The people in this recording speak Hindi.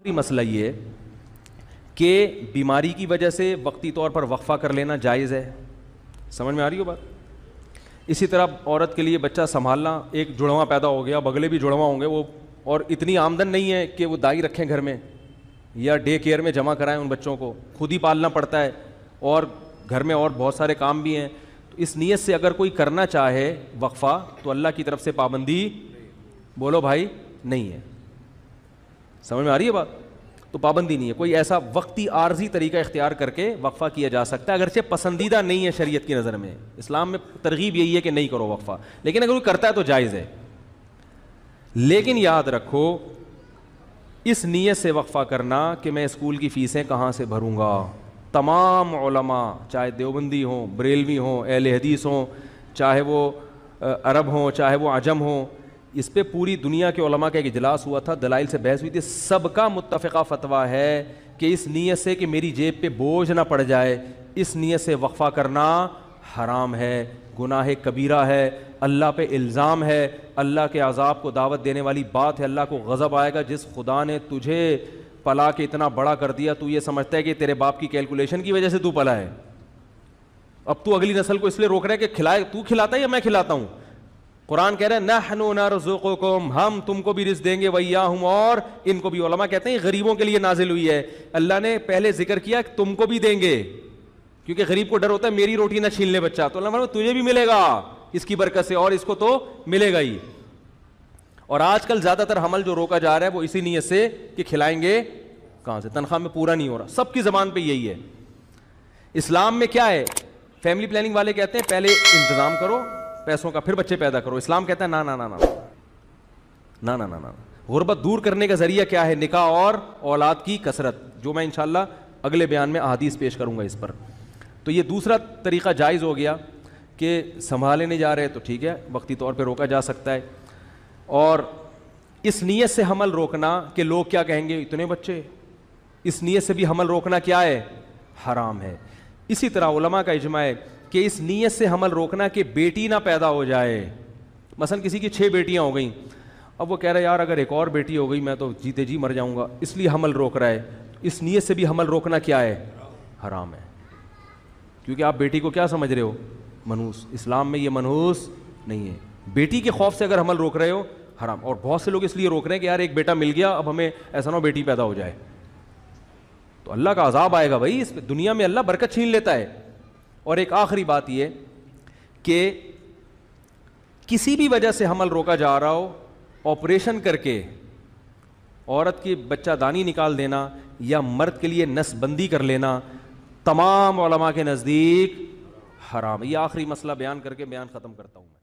आखिरी मसला ये है कि बीमारी की वजह से वक्ती तौर पर वक्फ़ा कर लेना जायज़ है समझ में आ रही हो बात इसी तरह औरत के लिए बच्चा संभालना एक जुड़वा पैदा हो गया बगले भी जुड़वा होंगे वो और इतनी आमदन नहीं है कि वो दाई रखें घर में या डे केयर में जमा कराएं उन बच्चों को खुद ही पालना पड़ता है और घर में और बहुत सारे काम भी हैं तो इस नीयत से अगर कोई करना चाहे वक्फ़ा तो अल्लाह की तरफ से पाबंदी बोलो भाई नहीं है समझ में आ रही है बात तो पाबंदी नहीं है कोई ऐसा वक्ती आर्जी तरीका इख्तियार करके वक्फ़ा किया जा सकता है अगरचे पसंदीदा नहीं है शरीयत की नज़र में इस्लाम में तरगीब यही है कि नहीं करो वक्फ़ा लेकिन अगर कोई करता है तो जायज़ है लेकिन याद रखो इस नीयत से वक्फ़ा करना कि मैं स्कूल की फ़ीसें कहाँ से भरूँगा तमाम ओलमा चाहे देवबंदी हों बरेलवी हों अहल हदीस हों चाहे वो अरब हों चाहे वो आजम हों इस पर पूरी दुनिया के ओलमा का एक इजलास हुआ था दलाइल से बहस हुई थी सबका मुतफ़ा फतवा है कि इस नीयत से कि मेरी जेब पर बोझ ना पड़ जाए इस नीयत से वक्फ़ा करना हराम है गुनाह कबीरा है अल्लाह पे इल्ज़ाम है अल्लाह के आज़ाब को दावत देने वाली बात है अल्लाह को गज़ब आएगा जिस खुदा ने तुझे पला के इतना बड़ा कर दिया तू ये समझता है कि तेरे बाप की कैलकुलेशन की वजह से तू पला है अब तू अगली नस्ल को इसलिए रोक रहा है कि खिलाए तू खिलाता है या मैं खिलाता हूँ कुरान कह रहे हैं नहनु नरजुकुम हम तुमको भी रिज देंगे वैया हूं और इनको भी ओलमा कहते हैं गरीबों के लिए नाजिल हुई है अल्लाह ने पहले जिक्र किया कि तुमको भी देंगे क्योंकि गरीब को डर होता है मेरी रोटी ना छीन ले बच्चा तो अल्लाह तुझे भी मिलेगा इसकी बरकत से और इसको तो मिलेगा ही और आजकल ज्यादातर हमल जो रोका जा रहा है वो इसी नीयत से कि खिलाएंगे कहां से तनख्वाह में पूरा नहीं हो रहा सबकी जबान पर यही है इस्लाम में क्या है फैमिली प्लानिंग वाले कहते हैं पहले इंतजाम करो पैसों का फिर बच्चे पैदा करो इस्लाम कहता है ना ना ना ना ना ना ना ना गुर्बत दूर करने का जरिया क्या है निका और औलाद की कसरत जो मैं इनशाला अगले बयान में अदीस पेश करूंगा इस पर तो ये दूसरा तरीका जायज़ हो गया कि संभाले नहीं जा रहे तो ठीक है वक्ती तौर पर रोका जा सकता है और इस नीयत से हमल रोकना कि लोग क्या कहेंगे इतने बच्चे इस नीयत से भी हमल रोकना क्या है हराम है इसी तरह उलमा का इजमा है कि इस नीयत से हमल रोकना कि बेटी ना पैदा हो जाए मसलन किसी की छः बेटियां हो गई अब वो कह रहा है यार अगर एक और बेटी हो गई मैं तो जीते जी मर जाऊंगा इसलिए हमल रोक रहा है इस नीयत से भी हमल रोकना क्या है हराम है क्योंकि आप बेटी को क्या समझ रहे हो मनहूस इस्लाम में ये मनहूस नहीं है बेटी के खौफ से अगर हमल रोक रहे हो हराम और बहुत से लोग इसलिए रोक रहे हैं कि यार एक बेटा मिल गया अब हमें ऐसा ना हो बेटी पैदा हो जाए तो अल्लाह का अजाब आएगा भाई इस दुनिया में अल्लाह बरकत छीन लेता है और एक आखिरी बात यह कि किसी भी वजह से हमल रोका जा रहा हो ऑपरेशन करके औरत की बच्चा दानी निकाल देना या मर्द के लिए नसबंदी कर लेना तमाम के नज़दीक हराम ये आखिरी मसला बयान करके बयान ख़त्म करता हूँ मैं